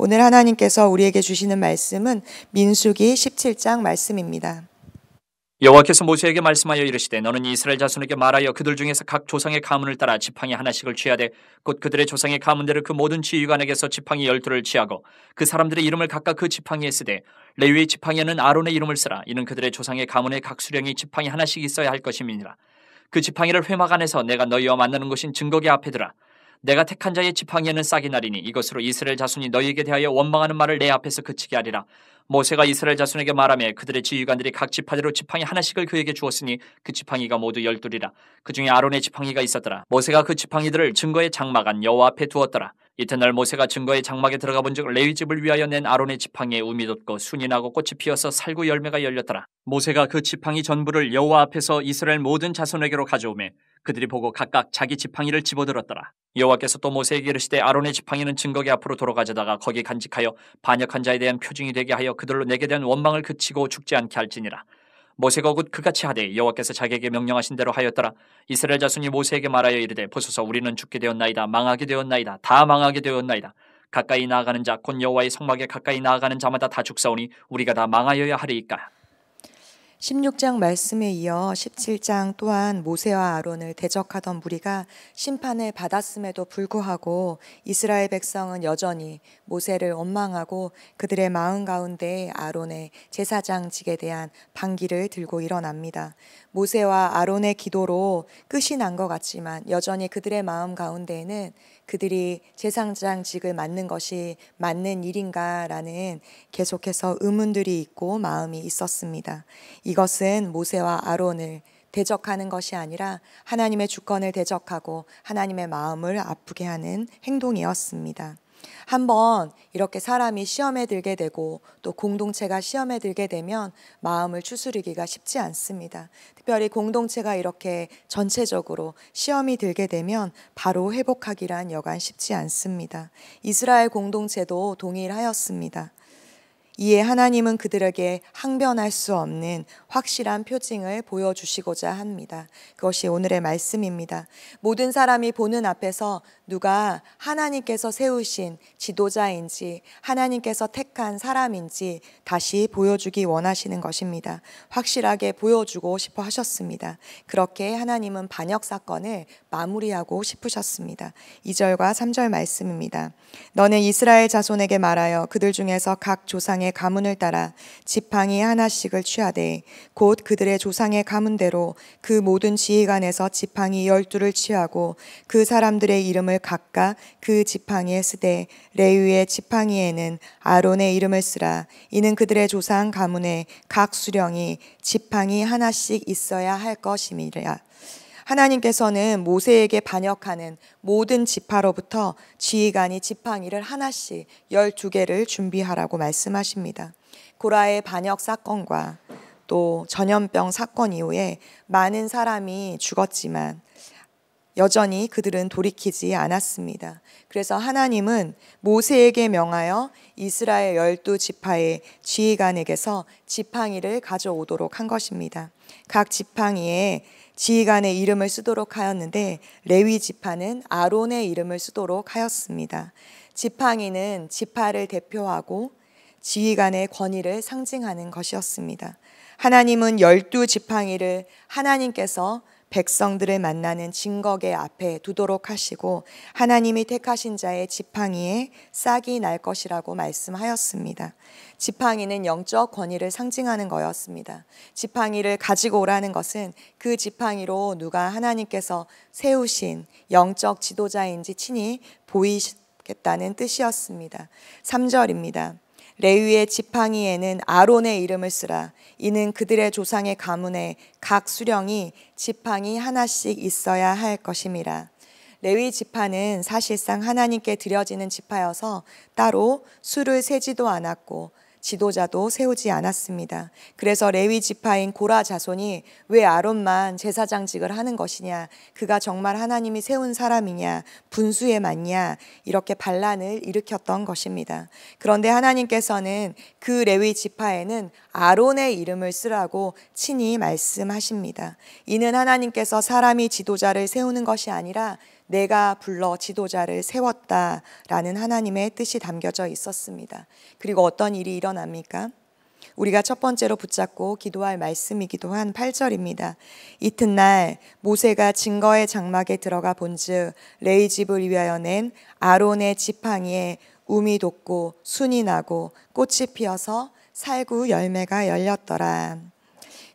오늘 하나님께서 우리에게 주시는 말씀은 민수기 17장 말씀입니다. 여호와께서 모세에게 말씀하여 이르시되 너는 이스라엘 자손에게 말하여 그들 중에서 각 조상의 가문을 따라 지팡이 하나씩을 취하되 곧 그들의 조상의 가문대로 그 모든 지휘관에게서 지팡이 열두를 취하고 그 사람들의 이름을 각각 그 지팡이에 쓰되 레위의 지팡이에는 아론의 이름을 쓰라 이는 그들의 조상의 가문의 각 수령이 지팡이 하나씩 있어야 할 것임이니라 그 지팡이를 회막 안에서 내가 너희와 만나는 것인 증거계 앞에 들라 내가 택한 자의 지팡이에는 싹이 나리니 이것으로 이스라엘 자손이 너희에게 대하여 원망하는 말을 내 앞에서 그치게 하리라. 모세가 이스라엘 자손에게 말하며 그들의 지휘관들이 각 지파대로 지팡이 하나씩을 그에게 주었으니 그 지팡이가 모두 열둘이라. 그 중에 아론의 지팡이가 있었더라. 모세가 그 지팡이들을 증거의 장막안 여호와 앞에 두었더라. 이튿날 모세가 증거의 장막에 들어가 본즉 레위 집을 위하여 낸 아론의 지팡이에 우미 돋고 순이 나고 꽃이 피어서 살구 열매가 열렸더라. 모세가 그 지팡이 전부를 여호와 앞에서 이스라엘 모든 자손에게로 가져오매 그들이 보고 각각 자기 지팡이를 집어들었더라. 여호와께서 또 모세에게 이르시되 아론의 지팡이는 증거계 앞으로 돌아가져다가 거기 간직하여 반역한 자에 대한 표징이 되게 하여 그들로 내게 대한 원망을 그치고 죽지 않게 할지니라. 모세가 곧 그같이 하되 여호와께서 자기에게 명령하신 대로 하였더라 이스라엘 자손이 모세에게 말하여 이르되 보소서 우리는 죽게 되었나이다 망하게 되었나이다 다 망하게 되었나이다 가까이 나아가는 자 곧 여호와의 성막에 가까이 나아가는 자마다 다 죽사오니 우리가 다 망하여야 하리이까 16장 말씀에 이어 17장 또한 모세와 아론을 대적하던 무리가 심판을 받았음에도 불구하고 이스라엘 백성은 여전히 모세를 원망하고 그들의 마음 가운데 아론의 제사장직에 대한 반기를 들고 일어납니다. 모세와 아론의 기도로 끝이 난 것 같지만 여전히 그들의 마음 가운데에는 그들이 제상장직을 맡는 것이 맞는 일인가라는 계속해서 의문들이 있고 마음이 있었습니다. 이것은 모세와 아론을 대적하는 것이 아니라 하나님의 주권을 대적하고 하나님의 마음을 아프게 하는 행동이었습니다. 한번 이렇게 사람이 시험에 들게 되고 또 공동체가 시험에 들게 되면 마음을 추스르기가 쉽지 않습니다. 특별히 공동체가 이렇게 전체적으로 시험이 들게 되면 바로 회복하기란 여간 쉽지 않습니다. 이스라엘 공동체도 동일하였습니다. 이에 하나님은 그들에게 항변할 수 없는 확실한 표징을 보여주시고자 합니다. 그것이 오늘의 말씀입니다. 모든 사람이 보는 앞에서 누가 하나님께서 세우신 지도자인지 하나님께서 택한 사람인지 다시 보여주기 원하시는 것입니다. 확실하게 보여주고 싶어 하셨습니다. 그렇게 하나님은 반역 사건을 마무리하고 싶으셨습니다. 2절과 3절 말씀입니다. 너는 이스라엘 자손에게 말하여 그들 중에서 각 조상의 조상의 가문을 따라 지팡이 하나씩을 취하되 곧 그들의 조상의 가문대로 그 모든 지휘관에서 지팡이 열두를 취하고 그 사람들의 이름을 각각 그 지팡이에 쓰되 레위의 지팡이에는 아론의 이름을 쓰라 이는 그들의 조상 가문의 각 수령이 지팡이 하나씩 있어야 할 것임이라 하나님께서는 모세에게 반역하는 모든 지파로부터 지휘관이 지팡이를 하나씩 12개를 준비하라고 말씀하십니다. 고라의 반역 사건과 또 전염병 사건 이후에 많은 사람이 죽었지만 여전히 그들은 돌이키지 않았습니다. 그래서 하나님은 모세에게 명하여 이스라엘 열두 지파의 지휘관에게서 지팡이를 가져오도록 한 것입니다. 각 지팡이에 지휘관의 이름을 쓰도록 하였는데 레위 지파는 아론의 이름을 쓰도록 하였습니다. 지팡이는 지파를 대표하고 지휘관의 권위를 상징하는 것이었습니다. 하나님은 열두 지팡이를 하나님께서 백성들을 만나는 진거계 앞에 두도록 하시고 하나님이 택하신 자의 지팡이에 싹이 날 것이라고 말씀하였습니다. 지팡이는 영적 권위를 상징하는 거였습니다. 지팡이를 가지고 오라는 것은 그 지팡이로 누가 하나님께서 세우신 영적 지도자인지 친히 보이겠다는 뜻이었습니다. 3절입니다. 레위의 지팡이에는 아론의 이름을 쓰라. 이는 그들의 조상의 가문에 각 수령이 지팡이 하나씩 있어야 할 것임이라. 레위 지파는 사실상 하나님께 드려지는 지파여서 따로 수를 세지도 않았고 지도자도 세우지 않았습니다. 그래서 레위 지파인 고라 자손이 왜 아론만 제사장직을 하는 것이냐, 그가 정말 하나님이 세운 사람이냐, 분수에 맞냐 이렇게 반란을 일으켰던 것입니다. 그런데 하나님께서는 그 레위 지파에는 아론의 이름을 쓰라고 친히 말씀하십니다. 이는 하나님께서 사람이 지도자를 세우는 것이 아니라 내가 불러 지도자를 세웠다라는 하나님의 뜻이 담겨져 있었습니다. 그리고 어떤 일이 일어납니까? 우리가 첫 번째로 붙잡고 기도할 말씀이기도 한 8절입니다. 이튿날 모세가 증거의 장막에 들어가 본즉 레이 집을 위하여 낸 아론의 지팡이에 우미 돋고 순이 나고 꽃이 피어서 살구 열매가 열렸더라.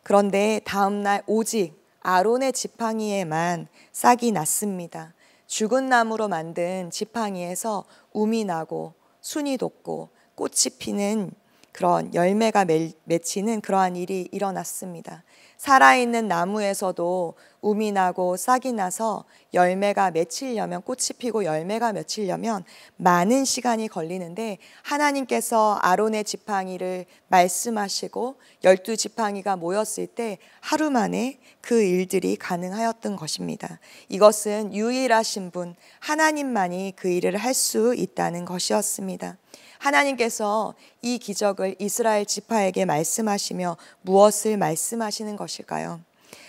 그런데 다음날 오직 아론의 지팡이에만 싹이 났습니다. 죽은 나무로 만든 지팡이에서 움이 나고 순이 돋고 꽃이 피는 그런 열매가 맺히는 그러한 일이 일어났습니다. 살아있는 나무에서도 우미 나고 싹이 나서 열매가 맺히려면 꽃이 피고 열매가 맺히려면 많은 시간이 걸리는데 하나님께서 아론의 지팡이를 말씀하시고 열두 지팡이가 모였을 때 하루 만에 그 일들이 가능하였던 것입니다. 이것은 유일하신 분 하나님만이 그 일을 할 수 있다는 것이었습니다. 하나님께서 이 기적을 이스라엘 지파에게 말씀하시며 무엇을 말씀하시는 것일까요?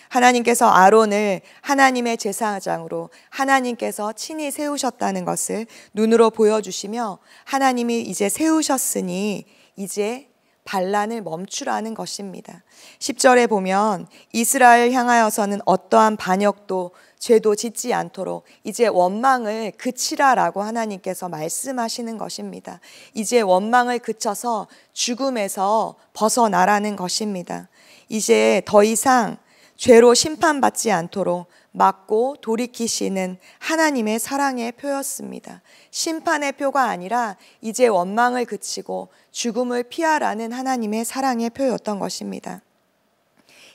하나님께서 아론을 하나님의 제사장으로 하나님께서 친히 세우셨다는 것을 눈으로 보여주시며 하나님이 이제 세우셨으니 이제 반란을 멈추라는 것입니다. 10절에 보면 이스라엘 향하여서는 어떠한 반역도 죄도 짓지 않도록 이제 원망을 그치라라고 하나님께서 말씀하시는 것입니다. 이제 원망을 그쳐서 죽음에서 벗어나라는 것입니다. 이제 더 이상 죄로 심판받지 않도록 막고 돌이키시는 하나님의 사랑의 표였습니다. 심판의 표가 아니라 이제 원망을 그치고 죽음을 피하라는 하나님의 사랑의 표였던 것입니다.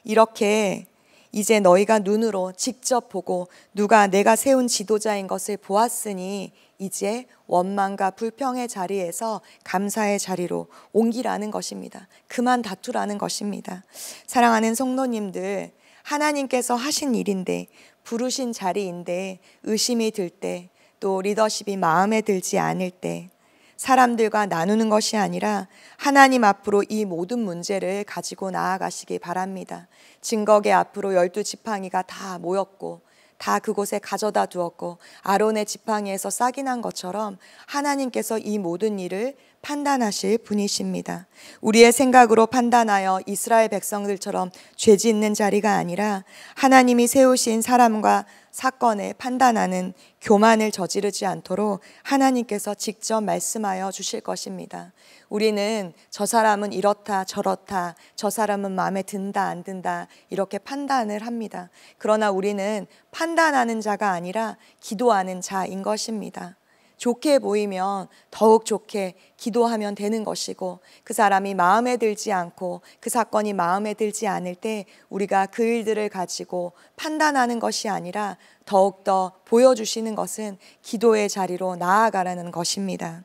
이렇게 이제 너희가 눈으로 직접 보고 누가 내가 세운 지도자인 것을 보았으니 이제 원망과 불평의 자리에서 감사의 자리로 옮기라는 것입니다. 그만 다투라는 것입니다. 사랑하는 성도님들, 하나님께서 하신 일인데 부르신 자리인데 의심이 들 때, 또 리더십이 마음에 들지 않을 때, 사람들과 나누는 것이 아니라 하나님 앞으로 이 모든 문제를 가지고 나아가시기 바랍니다. 증거계 앞으로 열두 지팡이가 다 모였고 다 그곳에 가져다 두었고 아론의 지팡이에서 싹이 난 것처럼 하나님께서 이 모든 일을 판단하실 분이십니다. 우리의 생각으로 판단하여 이스라엘 백성들처럼 죄 짓는 자리가 아니라 하나님이 세우신 사람과 사건에 판단하는 교만을 저지르지 않도록 하나님께서 직접 말씀하여 주실 것입니다. 우리는 저 사람은 이렇다, 저렇다, 저 사람은 마음에 든다, 안 든다, 이렇게 판단을 합니다. 그러나 우리는 판단하는 자가 아니라 기도하는 자인 것입니다. 좋게 보이면 더욱 좋게 기도하면 되는 것이고 그 사람이 마음에 들지 않고 그 사건이 마음에 들지 않을 때 우리가 그 일들을 가지고 판단하는 것이 아니라 더욱더 보여주시는 것은 기도의 자리로 나아가라는 것입니다.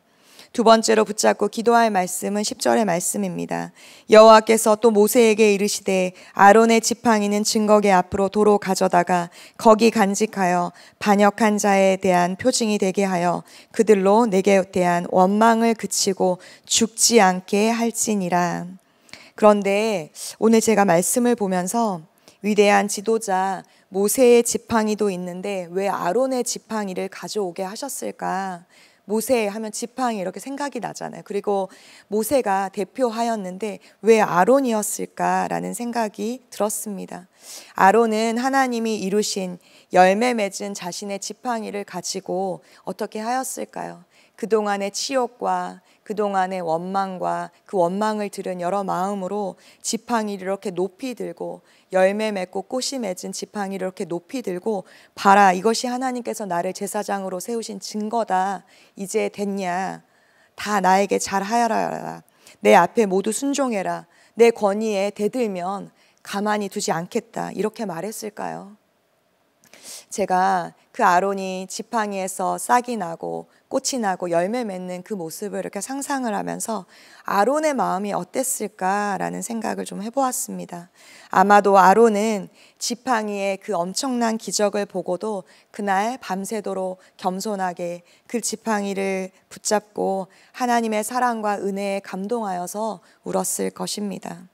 두 번째로 붙잡고 기도할 말씀은 10절의 말씀입니다. 여호와께서 또 모세에게 이르시되 아론의 지팡이는 증거계 앞으로 도로 가져다가 거기 간직하여 반역한 자에 대한 표징이 되게 하여 그들로 내게 대한 원망을 그치고 죽지 않게 할지니라. 그런데 오늘 제가 말씀을 보면서 위대한 지도자 모세의 지팡이도 있는데 왜 아론의 지팡이를 가져오게 하셨을까? 모세 하면 지팡이 이렇게 생각이 나잖아요. 그리고 모세가 대표하였는데 왜 아론이었을까라는 생각이 들었습니다. 아론은 하나님이 이루신 열매 맺은 자신의 지팡이를 가지고 어떻게 하였을까요? 그동안의 치욕과 그동안의 원망과 그 원망을 들은 여러 마음으로 지팡이를 이렇게 높이 들고 열매 맺고 꽃이 맺은 지팡이를 이렇게 높이 들고 봐라 이것이 하나님께서 나를 제사장으로 세우신 증거다 이제 됐냐 다 나에게 잘 하여라 내 앞에 모두 순종해라 내 권위에 대들면 가만히 두지 않겠다 이렇게 말했을까요? 제가 그 아론이 지팡이에서 싹이 나고 꽃이 나고 열매 맺는 그 모습을 이렇게 상상을 하면서 아론의 마음이 어땠을까라는 생각을 좀 해보았습니다. 아마도 아론은 지팡이의 그 엄청난 기적을 보고도 그날 밤새도록 겸손하게 그 지팡이를 붙잡고 하나님의 사랑과 은혜에 감동하여서 울었을 것입니다.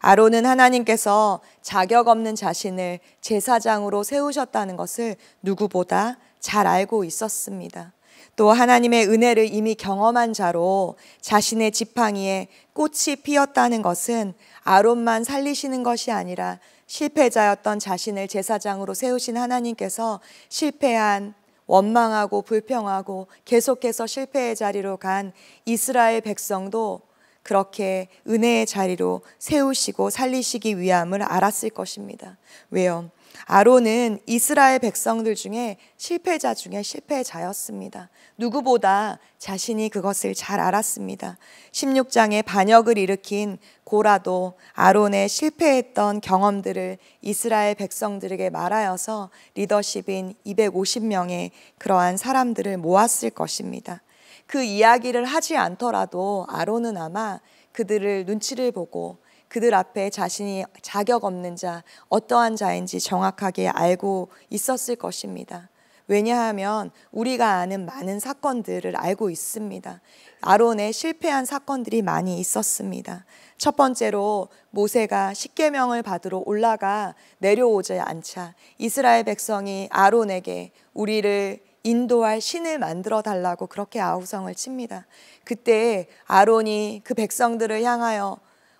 아론은 하나님께서 자격 없는 자신을 제사장으로 세우셨다는 것을 누구보다 잘 알고 있었습니다. 또 하나님의 은혜를 이미 경험한 자로 자신의 지팡이에 꽃이 피었다는 것은 아론만 살리시는 것이 아니라 실패자였던 자신을 제사장으로 세우신 하나님께서 실패한 원망하고 불평하고 계속해서 실패의 자리로 간 이스라엘 백성도 그렇게 은혜의 자리로 세우시고 살리시기 위함을 알았을 것입니다. 왜요? 아론은 이스라엘 백성들 중에 실패자 중에 실패자였습니다. 누구보다 자신이 그것을 잘 알았습니다. 16장에 반역을 일으킨 고라도 아론의 실패했던 경험들을 이스라엘 백성들에게 말하여서 리더십인 250명의 그러한 사람들을 모았을 것입니다. 그 이야기를 하지 않더라도 아론은 아마 그들을 눈치를 보고 그들 앞에 자신이 자격 없는 자, 어떠한 자인지 정확하게 알고 있었을 것입니다. 왜냐하면 우리가 아는 많은 사건들을 알고 있습니다. 아론의 실패한 사건들이 많이 있었습니다. 첫 번째로 모세가 십계명을 받으러 올라가 내려오지 않자 이스라엘 백성이 아론에게 우리를 인도할 신을 만들어 달라고 그렇게 아우성을 칩니다. 그때 아론이 그 백성들을 향하여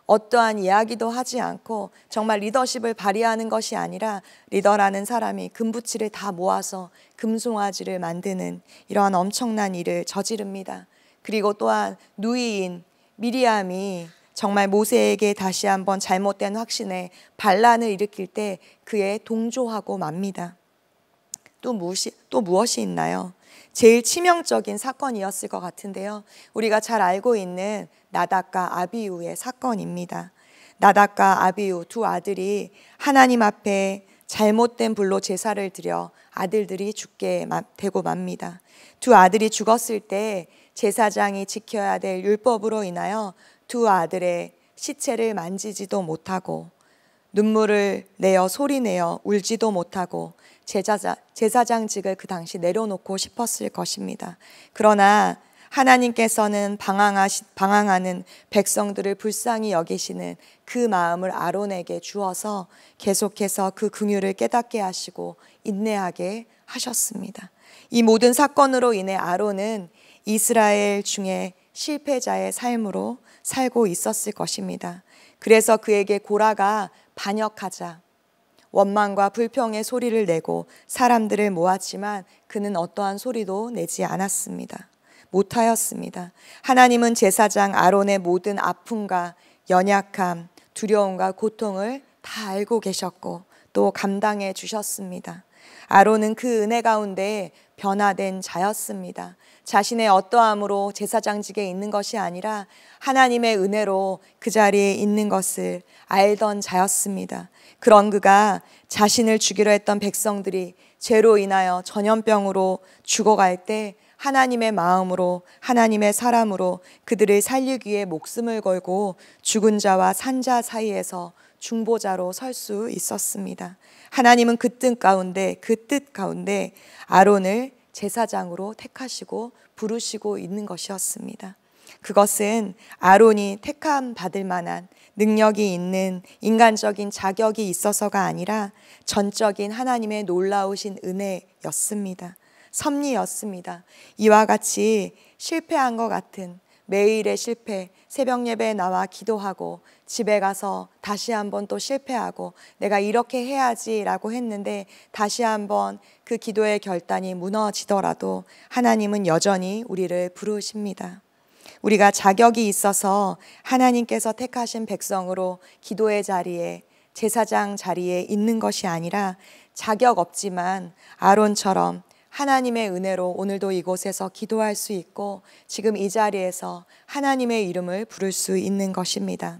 어떠한 이야기도 하지 않고 정말 리더십을 발휘하는 것이 아니라 리더라는 사람이 금부치를 다 모아서 금송아지를 만드는 이러한 엄청난 일을 저지릅니다. 그리고 또한 누이인 미리암이 정말 모세에게 다시 한번 잘못된 확신에 반란을 일으킬 때 그에 동조하고 맙니다. 또 무엇이, 또 무엇이 있나요? 제일 치명적인 사건이었을 것 같은데요. 우리가 잘 알고 있는 나닷과 아비우의 사건입니다. 나닷과 아비우 두 아들이 하나님 앞에 잘못된 불로 제사를 드려 아들들이 죽게 되고 맙니다. 두 아들이 죽었을 때 제사장이 지켜야 될 율법으로 인하여 두 아들의 시체를 만지지도 못하고 눈물을 내어 소리내어 울지도 못하고 제자자, 제사장직을 그 당시 내려놓고 싶었을 것입니다. 그러나 하나님께서는 방황하시, 방황하는 백성들을 불쌍히 여기시는 그 마음을 아론에게 주어서 계속해서 그 긍휼을 깨닫게 하시고 인내하게 하셨습니다. 이 모든 사건으로 인해 아론은 이스라엘 중에 실패자의 삶으로 살고 있었을 것입니다. 그래서 그에게 고라가 반역하자 원망과 불평의 소리를 내고 사람들을 모았지만 그는 어떠한 소리도 내지 않았습니다. 못하였습니다. 하나님은 제사장 아론의 모든 아픔과 연약함, 두려움과 고통을 다 알고 계셨고 또 감당해 주셨습니다. 아론은 그 은혜 가운데 변화된 자였습니다. 자신의 어떠함으로 제사장직에 있는 것이 아니라 하나님의 은혜로 그 자리에 있는 것을 알던 자였습니다. 그런 그가 자신을 죽이려 했던 백성들이 죄로 인하여 전염병으로 죽어갈 때 하나님의 마음으로 하나님의 사람으로 그들을 살리기 위해 목숨을 걸고 죽은 자와 산자 사이에서 중보자로 설 수 있었습니다. 하나님은 그 뜻 가운데 그 뜻 가운데 아론을 제사장으로 택하시고 부르시고 있는 것이었습니다. 그것은 아론이 택함 받을 만한 능력이 있는 인간적인 자격이 있어서가 아니라 전적인 하나님의 놀라우신 은혜였습니다. 섭리였습니다. 이와 같이 실패한 것 같은 매일의 실패, 새벽 예배에 나와 기도하고 집에 가서 다시 한번 또 실패하고 내가 이렇게 해야지라고 했는데 다시 한번 그 기도의 결단이 무너지더라도 하나님은 여전히 우리를 부르십니다. 우리가 자격이 있어서 하나님께서 택하신 백성으로 기도의 자리에 제사장 자리에 있는 것이 아니라 자격 없지만 아론처럼 하나님의 은혜로 오늘도 이곳에서 기도할 수 있고 지금 이 자리에서 하나님의 이름을 부를 수 있는 것입니다.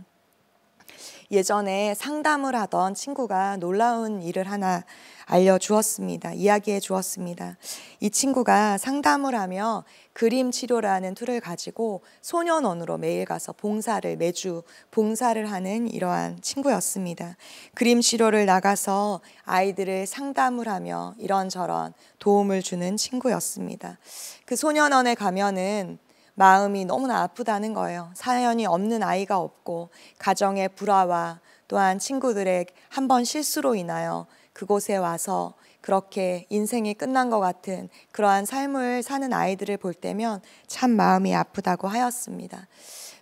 예전에 상담을 하던 친구가 놀라운 일을 하나 알려주었습니다. 이야기해 주었습니다. 이 친구가 상담을 하며 그림 치료라는 툴을 가지고 소년원으로 매일 가서 봉사를 매주 봉사를 하는 이러한 친구였습니다. 그림 치료를 나가서 아이들을 상담을 하며 이런저런 도움을 주는 친구였습니다. 그 소년원에 가면은 마음이 너무나 아프다는 거예요. 사연이 없는 아이가 없고 가정의 불화와 또한 친구들의 한 번 실수로 인하여 그곳에 와서 그렇게 인생이 끝난 것 같은 그러한 삶을 사는 아이들을 볼 때면 참 마음이 아프다고 하였습니다.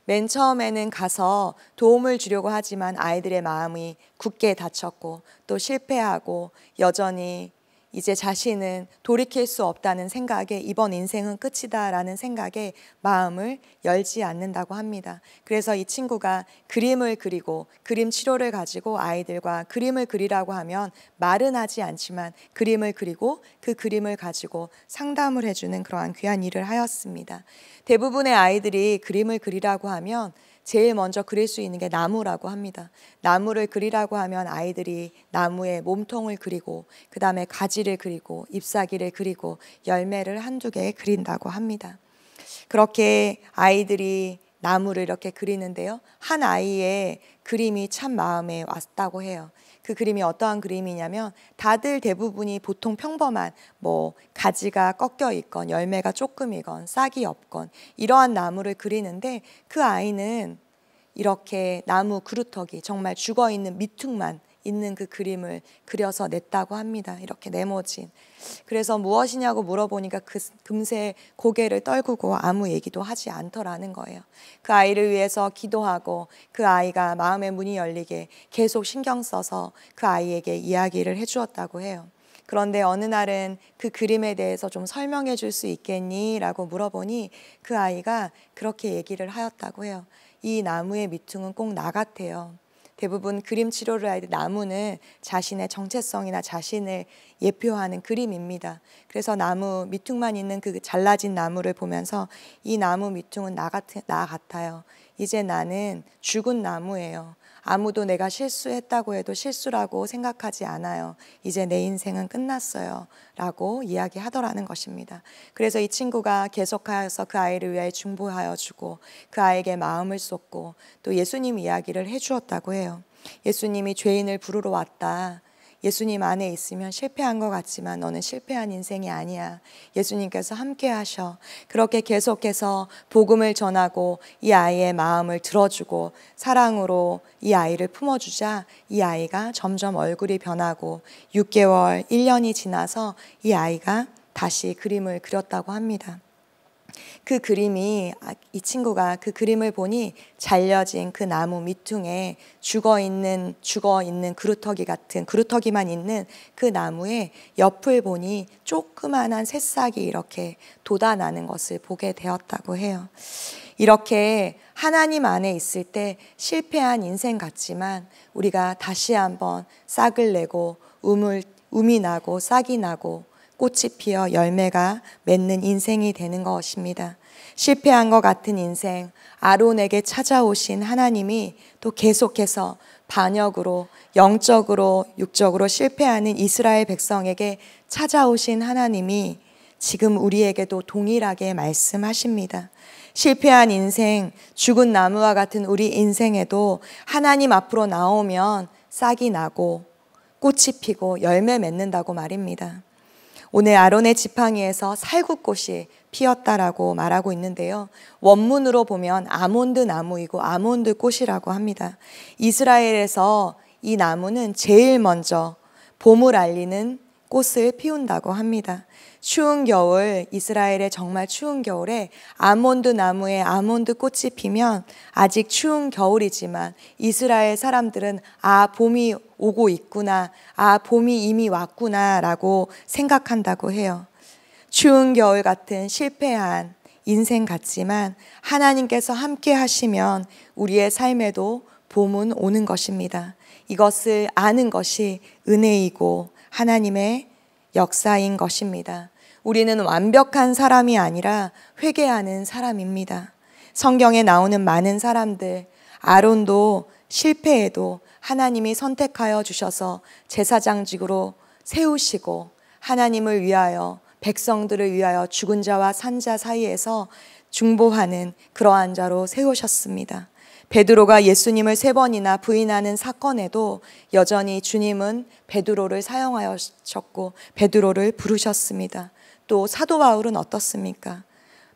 맨 처음에는 가서 도움을 주려고 하지만 아이들의 마음이 굳게 닫혔고 또 실패하고 여전히 이제 자신은 돌이킬 수 없다는 생각에 이번 인생은 끝이다라는 생각에 마음을 열지 않는다고 합니다. 그래서 이 친구가 그림을 그리고 그림 치료를 가지고 아이들과 그림을 그리라고 하면 말은 하지 않지만 그림을 그리고 그 그림을 가지고 상담을 해주는 그러한 귀한 일을 하였습니다. 대부분의 아이들이 그림을 그리라고 하면 제일 먼저 그릴 수 있는 게 나무라고 합니다. 나무를 그리라고 하면 아이들이 나무에 몸통을 그리고 그 다음에 가지를 그리고 잎사귀를 그리고 열매를 한두 개 그린다고 합니다. 그렇게 아이들이 나무를 이렇게 그리는데요. 한 아이의 그림이 참 마음에 왔다고 해요. 그 그림이 어떠한 그림이냐면 다들 대부분이 보통 평범한 뭐 가지가 꺾여 있건 열매가 조금이건 싹이 없건 이러한 나무를 그리는데 그 아이는 이렇게 나무 그루터기 정말 죽어 있는 밑퉁만 있는 그 그림을 그려서 냈다고 합니다. 이렇게 네모진. 그래서 무엇이냐고 물어보니까 그 금세 고개를 떨구고 아무 얘기도 하지 않더라는 거예요. 그 아이를 위해서 기도하고 그 아이가 마음의 문이 열리게 계속 신경 써서 그 아이에게 이야기를 해주었다고 해요. 그런데 어느 날은 그 그림에 대해서 좀 설명해 줄 수 있겠니? 라고 물어보니 그 아이가 그렇게 얘기를 하였다고 해요. 이 나무의 밑둥은꼭 나 같아요. 대부분 그림 치료를 할 때 나무는 자신의 정체성이나 자신을 예표하는 그림입니다. 그래서 나무 밑퉁만 있는 그 잘라진 나무를 보면서 이 나무 밑퉁은나 같아요. 이제 나는 죽은 나무예요. 아무도 내가 실수했다고 해도 실수라고 생각하지 않아요. 이제 내 인생은 끝났어요. 라고 이야기하더라는 것입니다. 그래서 이 친구가 계속하여서 그 아이를 위하여 중보하여 주고 그 아이에게 마음을 쏟고 또 예수님 이야기를 해주었다고 해요. 예수님이 죄인을 부르러 왔다. 예수님 안에 있으면 실패한 것 같지만 너는 실패한 인생이 아니야. 예수님께서 함께 하셔. 그렇게 계속해서 복음을 전하고 이 아이의 마음을 들어주고 사랑으로 이 아이를 품어주자 이 아이가 점점 얼굴이 변하고 6개월, 1년이 지나서 이 아이가 다시 그림을 그렸다고 합니다. 그 그림이 아, 이 친구가 그 그림을 보니 잘려진 그 나무 밑둥에 죽어 있는 죽어 있는 그루터기 같은 그루터기만 있는 그 나무에 옆을 보니 조그만한 새싹이 이렇게 돋아나는 것을 보게 되었다고 해요. 이렇게 하나님 안에 있을 때 실패한 인생 같지만 우리가 다시 한번 싹을 내고 우물, 우미 나고 싹이 나고 꽃이 피어 열매가 맺는 인생이 되는 것입니다. 실패한 것 같은 인생, 아론에게 찾아오신 하나님이 또 계속해서 반역으로 영적으로 육적으로 실패하는 이스라엘 백성에게 찾아오신 하나님이 지금 우리에게도 동일하게 말씀하십니다. 실패한 인생, 죽은 나무와 같은 우리 인생에도 하나님 앞으로 나오면 싹이 나고 꽃이 피고 열매 맺는다고 말입니다. 오늘 아론의 지팡이에서 살구꽃이 피었다라고 말하고 있는데요. 원문으로 보면 아몬드 나무이고 아몬드 꽃이라고 합니다. 이스라엘에서 이 나무는 제일 먼저 봄을 알리는 꽃을 피운다고 합니다. 추운 겨울, 이스라엘의 정말 추운 겨울에 아몬드 나무에 아몬드 꽃이 피면 아직 추운 겨울이지만 이스라엘 사람들은 아, 봄이 오고 있구나. 아, 봄이 이미 왔구나. 라고 생각한다고 해요. 추운 겨울 같은 실패한 인생 같지만 하나님께서 함께 하시면 우리의 삶에도 봄은 오는 것입니다. 이것을 아는 것이 은혜이고 하나님의 역사인 것입니다. 우리는 완벽한 사람이 아니라 회개하는 사람입니다. 성경에 나오는 많은 사람들, 아론도 실패해도 하나님이 선택하여 주셔서 제사장직으로 세우시고 하나님을 위하여 백성들을 위하여 죽은 자와 산자 사이에서 중보하는 그러한 자로 세우셨습니다. 베드로가 예수님을 세 번이나 부인하는 사건에도 여전히 주님은 베드로를 사용하셨고 베드로를 부르셨습니다. 또 사도 바울은 어떻습니까?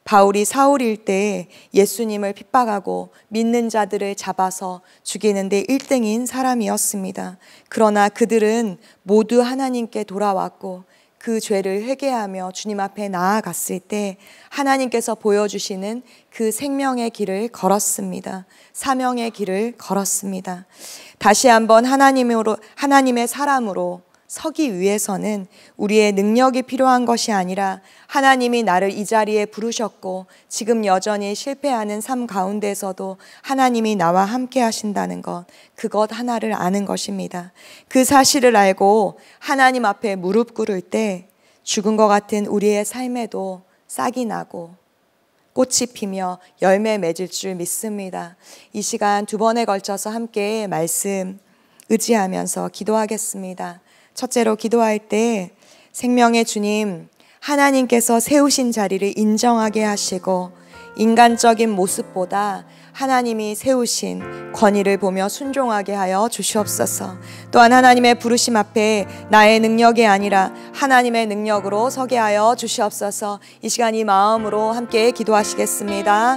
바울이 사울일 때 예수님을 핍박하고 믿는 자들을 잡아서 죽이는데 1등인 사람이었습니다. 그러나 그들은 모두 하나님께 돌아왔고 그 죄를 회개하며 주님 앞에 나아갔을 때 하나님께서 보여주시는 그 생명의 길을 걸었습니다. 사명의 길을 걸었습니다. 다시 한번 하나님으로, 하나님의 사람으로 서기 위해서는 우리의 능력이 필요한 것이 아니라 하나님이 나를 이 자리에 부르셨고 지금 여전히 실패하는 삶 가운데서도 하나님이 나와 함께 하신다는 것, 그것 하나를 아는 것입니다. 그 사실을 알고 하나님 앞에 무릎 꿇을 때 죽은 것 같은 우리의 삶에도 싹이 나고 꽃이 피며 열매 맺을 줄 믿습니다. 이 시간 두 번에 걸쳐서 함께 말씀 의지하면서 기도하겠습니다. 첫째로 기도할 때 생명의 주님, 하나님께서 세우신 자리를 인정하게 하시고 인간적인 모습보다 하나님이 세우신 권위를 보며 순종하게 하여 주시옵소서. 또한 하나님의 부르심 앞에 나의 능력이 아니라 하나님의 능력으로 서게 하여 주시옵소서. 이 시간 이 마음으로 함께 기도하시겠습니다.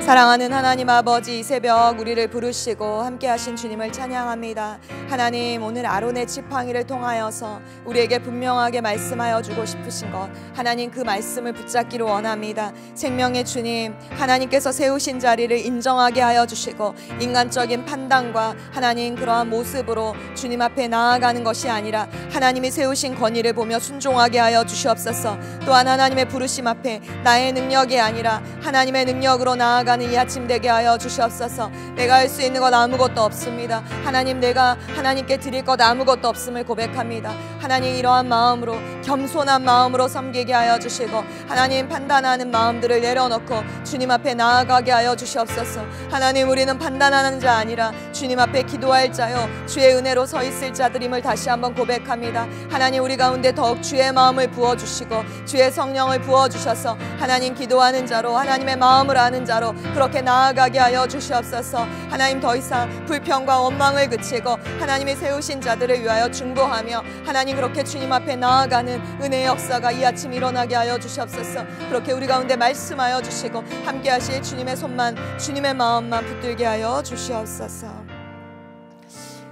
사랑하는 하나님 아버지 이 새벽 우리를 부르시고 함께 하신 주님을 찬양합니다. 하나님 오늘 아론의 지팡이를 통하여서 우리에게 분명하게 말씀하여 주고 싶으신 것 하나님 그 말씀을 붙잡기를 원합니다. 생명의 주님 하나님께서 세우신 자리를 인정하게 하여 주시고 인간적인 판단과 하나님 그러한 모습으로 주님 앞에 나아가는 것이 아니라 하나님이 세우신 권위를 보며 순종하게 하여 주시옵소서 또한 하나님의 부르심 앞에 나의 능력이 아니라 하나님의 능력으로 나아가 나아가는 이 아침 되게 하여 주시옵소서. 내가 할 수 있는 건 아무것도 없습니다. 하나님 내가 하나님께 드릴 것 아무것도 없음을 고백합니다. 하나님 이러한 마음으로 겸손한 마음으로 섬기게 하여 주시고 하나님 판단하는 마음들을 내려놓고 주님 앞에 나아가게 하여 주시옵소서. 하나님 우리는 판단하는 자 아니라 주님 앞에 기도할 자요 주의 은혜로 서 있을 자들임을 다시 한번 고백합니다. 하나님 우리 가운데 더욱 주의 마음을 부어 주시고 주의 성령을 부어 주셔서 하나님 기도하는 자로 하나님의 마음을 아는 자로 그렇게 나아가게 하여 주시옵소서 하나님 더 이상 불평과 원망을 그치고 하나님이 세우신 자들을 위하여 중보하며 하나님 그렇게 주님 앞에 나아가는 은혜의 역사가 이 아침 일어나게 하여 주시옵소서 그렇게 우리 가운데 말씀하여 주시고 함께 하실 주님의 손만 주님의 마음만 붙들게 하여 주시옵소서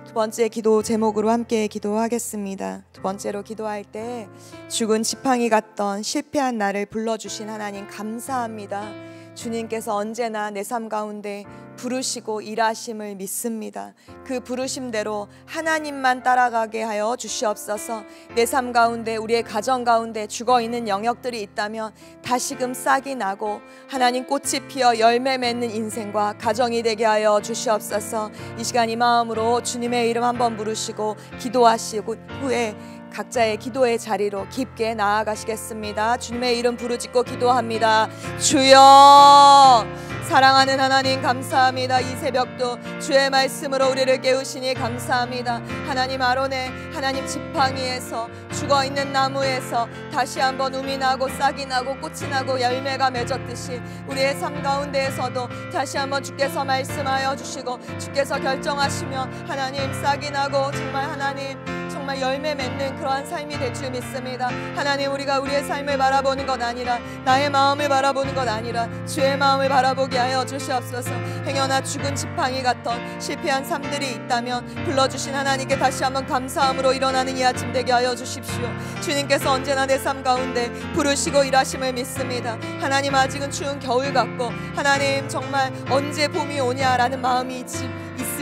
두 번째 기도 제목으로 함께 기도하겠습니다. 두 번째로 기도할 때 죽은 지팡이 같던 실패한 나를 불러주신 하나님 감사합니다. 주님께서 언제나 내 삶 가운데 부르시고 일하심을 믿습니다. 그 부르심대로 하나님만 따라가게 하여 주시옵소서. 내 삶 가운데 우리의 가정 가운데 죽어 있는 영역들이 있다면 다시금 싹이 나고 하나님 꽃이 피어 열매 맺는 인생과 가정이 되게 하여 주시옵소서. 이 시간 이 마음으로 주님의 이름 한번 부르시고 기도하시고 후에 각자의 기도의 자리로 깊게 나아가시겠습니다. 주님의 이름 부르짖고 기도합니다. 주여! 사랑하는 하나님 감사합니다. 이 새벽도 주의 말씀으로 우리를 깨우시니 감사합니다. 하나님 아론의 하나님 지팡이에서 죽어 있는 나무에서 다시 한번 우미 나고 싹이 나고 꽃이 나고 열매가 맺었듯이 우리의 삶 가운데에서도 다시 한번 주께서 말씀하여 주시고 주께서 결정하시며 하나님 싹이 나고 정말 하나님 정말 열매 맺는 그러한 삶이 될줄 믿습니다. 하나님 우리가 우리의 삶을 바라보는 것 아니라 나의 마음을 바라보는 것 아니라 주의 마음을 바라보게 하여 주시옵소서. 행여나 죽은 지팡이 같던 실패한 삶들이 있다면 불러주신 하나님께 다시 한번 감사함으로 일어나는 이 아침 되게 하여 주십시오. 주님께서 언제나 내 삶 가운데 부르시고 일하심을 믿습니다. 하나님 아직은 추운 겨울 같고 하나님 정말 언제 봄이 오냐라는 마음이 있지.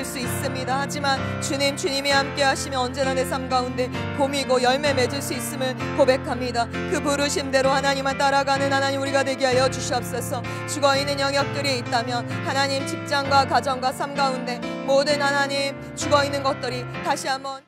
있을 수 있습니다. 하지만 주님 주님이 함께 하시면 언제나 내 삶 가운데 봄이고 열매 맺을 수 있음을 고백합니다. 그 부르심대로 하나님만 따라가는 하나님 우리가 되게 하여 주시옵소서. 죽어 있는 영역들이 있다면 하나님 직장과 가정과 삶 가운데 모든 하나님 죽어 있는 것들이 다시 한번